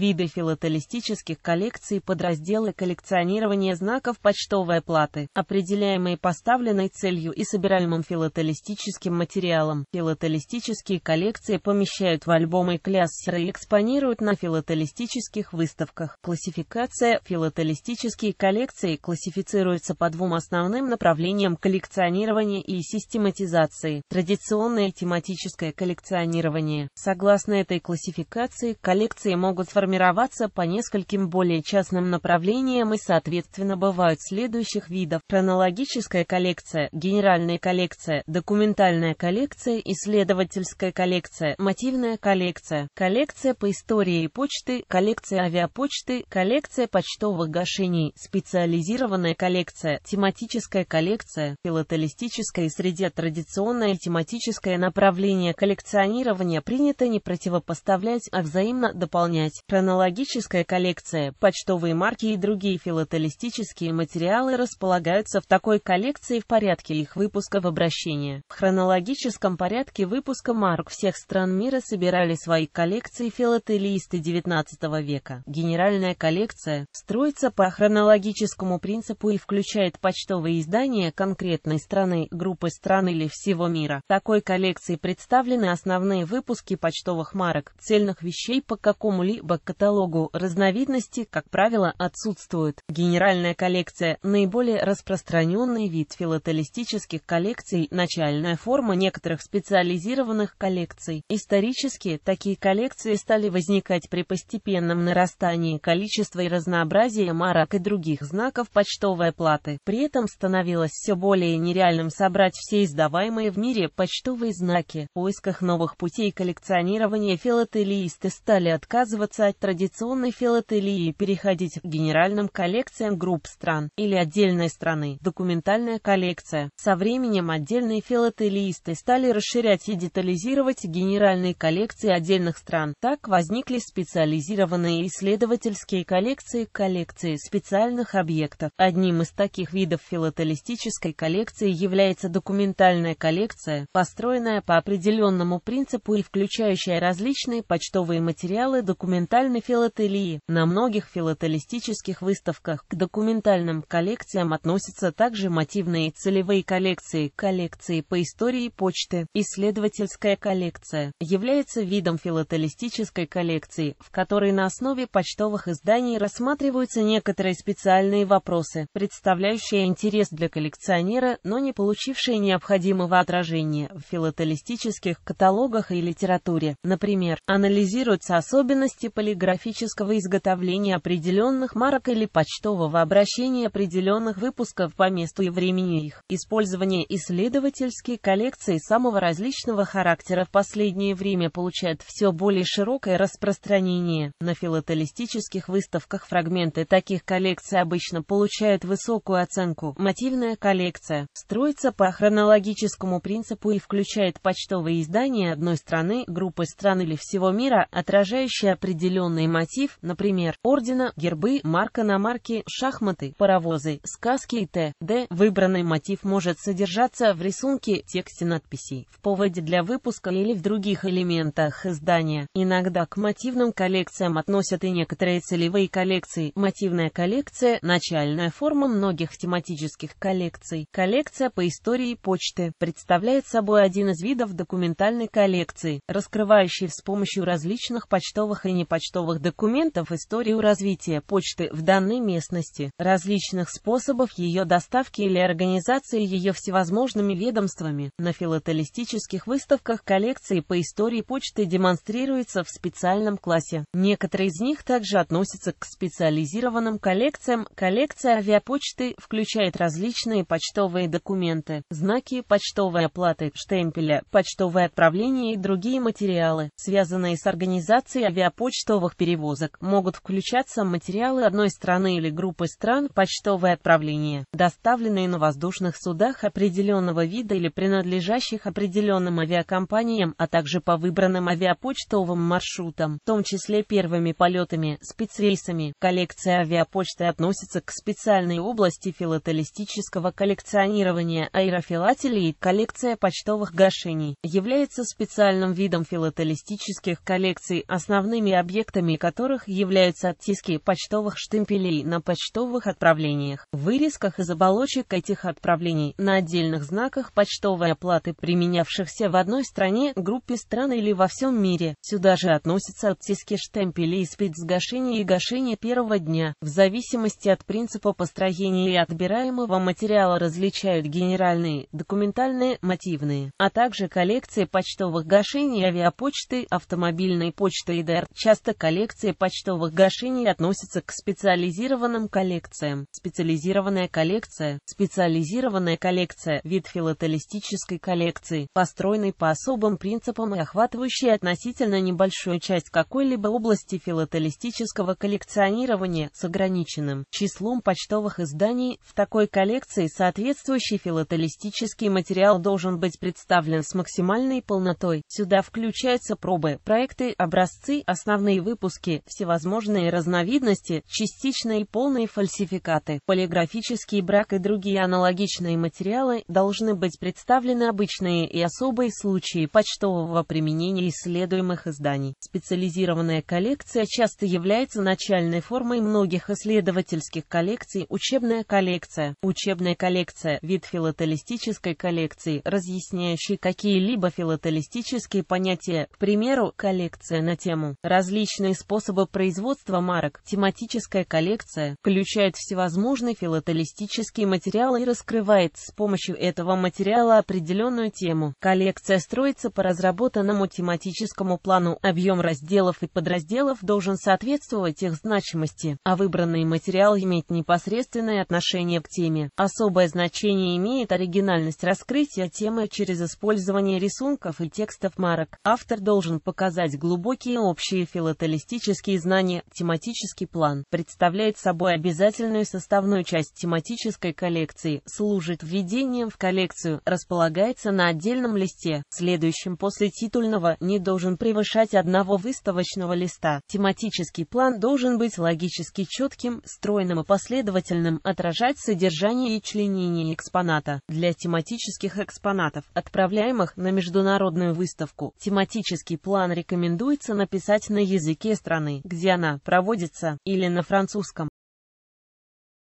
виды филателистических коллекций, подразделы коллекционирования знаков почтовой платы, определяемые поставленной целью и собираемым филателистическим материалом. Филателистические коллекции помещают в альбомы классеры и экспонируют на филателистических выставках. Классификация Филателистические коллекции классифицируются по двум основным направлениям коллекционирования и систематизации. Традиционное тематическое коллекционирование. Согласно этой классификации, коллекции могут сформироваться формироваться по нескольким более частным направлениям и соответственно бывают следующих видов. Хронологическая коллекция, генеральная коллекция, документальная коллекция, исследовательская коллекция, мотивная коллекция, коллекция по истории почты, коллекция авиапочты, коллекция почтовых гашений, специализированная коллекция, тематическая коллекция, филателистическая и среде традиционное тематическое направление коллекционирования принято не противопоставлять, а взаимно дополнять. Хронологическая коллекция, почтовые марки и другие филателистические материалы располагаются в такой коллекции в порядке их выпуска в обращение. В хронологическом порядке выпуска марок всех стран мира собирали свои коллекции филателисты XIX века. Генеральная коллекция строится по хронологическому принципу и включает почтовые издания конкретной страны, группы стран или всего мира. В такой коллекции представлены основные выпуски почтовых марок, цельных вещей по какому-либо каталогу разновидности, как правило, отсутствуют. Генеральная коллекция – наиболее распространенный вид филателистических коллекций, начальная форма некоторых специализированных коллекций. Исторически такие коллекции стали возникать при постепенном нарастании количества и разнообразия марок и других знаков почтовой платы. При этом становилось все более нереальным собрать все издаваемые в мире почтовые знаки. В поисках новых путей коллекционирования филателисты стали отказываться от традиционной филателии переходить к генеральным коллекциям групп стран или отдельной страны. Документальная коллекция. Со временем отдельные филателисты стали расширять и детализировать генеральные коллекции отдельных стран. Так возникли специализированные исследовательские коллекции, коллекции специальных объектов. Одним из таких видов филателистической коллекции является документальная коллекция, построенная по определенному принципу и включающая различные почтовые материалы, документальные документальной филателии. На многих филателистических выставках к документальным коллекциям относятся также мотивные целевые коллекции, коллекции по истории почты. Исследовательская коллекция является видом филателистической коллекции, в которой на основе почтовых изданий рассматриваются некоторые специальные вопросы, представляющие интерес для коллекционера, но не получившие необходимого отражения в филателистических каталогах и литературе. Например, анализируются особенности политики полиграфического изготовления определенных марок или почтового обращения определенных выпусков по месту и времени их, использование исследовательские коллекции самого различного характера в последнее время получают все более широкое распространение. На филателистических выставках фрагменты таких коллекций обычно получают высокую оценку. Мотивная коллекция строится по хронологическому принципу и включает почтовые издания одной страны, группы стран или всего мира, отражающие определенные определенный мотив, например, ордена, гербы, марка на марке, шахматы, паровозы, сказки и т.д. Выбранный мотив может содержаться в рисунке, тексте надписей, в поводе для выпуска или в других элементах издания. Иногда к мотивным коллекциям относят и некоторые целевые коллекции. Мотивная коллекция – начальная форма многих тематических коллекций. Коллекция по истории почты представляет собой один из видов документальной коллекции, раскрывающей с помощью различных почтовых и непочтовых почтовых документов историю развития почты в данной местности, различных способов ее доставки или организации ее всевозможными ведомствами. На филателистических выставках коллекции по истории почты демонстрируется в специальном классе. Некоторые из них также относятся к специализированным коллекциям. Коллекция авиапочты включает различные почтовые документы, знаки почтовой оплаты, штемпеля, почтовое отправление и другие материалы, связанные с организацией авиапочтового почтовых перевозок могут включаться материалы одной страны или группы стран почтовые отправления, доставленные на воздушных судах определенного вида или принадлежащих определенным авиакомпаниям, а также по выбранным авиапочтовым маршрутам, в том числе первыми полетами, спецрейсами. Коллекция авиапочты относится к специальной области филателистического коллекционирования аэрофилателии. Коллекция почтовых гашений является специальным видом филателистических коллекций, основными объектами объектами которых являются оттиски почтовых штемпелей на почтовых отправлениях, вырезках из оболочек этих отправлений, на отдельных знаках почтовой оплаты, применявшихся в одной стране, группе стран или во всем мире. Сюда же относятся оттиски штемпелей спецгашения и гашения первого дня. В зависимости от принципа построения и отбираемого материала различают генеральные, документальные, мотивные, а также коллекции почтовых гашений авиапочты, автомобильной почты и ДР, часто коллекции почтовых гашений относятся к специализированным коллекциям. Специализированная коллекция – специализированная коллекция, вид филателистической коллекции, построенной по особым принципам и охватывающей относительно небольшую часть какой-либо области филателистического коллекционирования с ограниченным числом почтовых изданий. В такой коллекции соответствующий филателистический материал должен быть представлен с максимальной полнотой. Сюда включаются пробы, проекты, образцы, основные выводы, выпуске всевозможные разновидности, частичные и полные фальсификаты, полиграфический брак и другие аналогичные материалы, должны быть представлены обычные и особые случаи почтового применения исследуемых изданий. Специализированная коллекция часто является начальной формой многих исследовательских коллекций. Учебная коллекция. Учебная коллекция – вид филателистической коллекции, разъясняющий какие-либо филателистические понятия, к примеру, коллекция на тему различных различные способы производства марок. Тематическая коллекция включает всевозможные филателистические материалы и раскрывает с помощью этого материала определенную тему. Коллекция строится по разработанному тематическому плану. Объем разделов и подразделов должен соответствовать их значимости, а выбранный материал иметь непосредственное отношение к теме. Особое значение имеет оригинальность раскрытия темы через использование рисунков и текстов марок. Автор должен показать глубокие общие филателистические фундаменталистические знания, тематический план, представляет собой обязательную составную часть тематической коллекции, служит введением в коллекцию, располагается на отдельном листе, следующем после титульного, не должен превышать одного выставочного листа. Тематический план должен быть логически четким, стройным и последовательным, отражать содержание и членение экспоната. Для тематических экспонатов, отправляемых на международную выставку, тематический план рекомендуется написать на языке языке страны, где она проводится, или на французском.